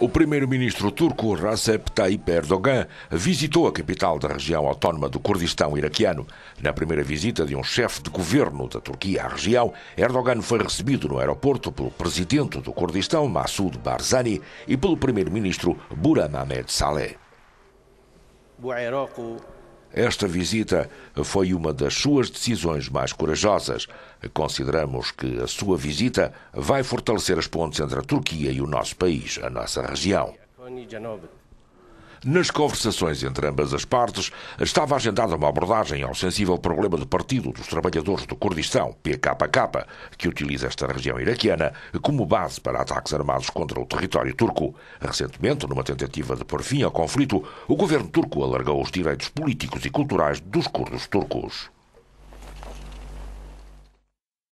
O primeiro-ministro turco Recep Tayyip Erdogan visitou a capital da região autónoma do Kurdistão iraquiano. Na primeira visita de um chefe de governo da Turquia à região, Erdogan foi recebido no aeroporto pelo presidente do Kurdistão, Massoud Barzani, e pelo primeiro-ministro Buram Ahmed Saleh. O esta visita foi uma das suas decisões mais corajosas. Consideramos que a sua visita vai fortalecer as pontes entre a Turquia e o nosso país, a nossa região. Nas conversações entre ambas as partes, estava agendada uma abordagem ao sensível problema do Partido dos Trabalhadores do Kurdistão, PKK, que utiliza esta região iraquiana como base para ataques armados contra o território turco. Recentemente, numa tentativa de pôr fim ao conflito, o governo turco alargou os direitos políticos e culturais dos curdos turcos.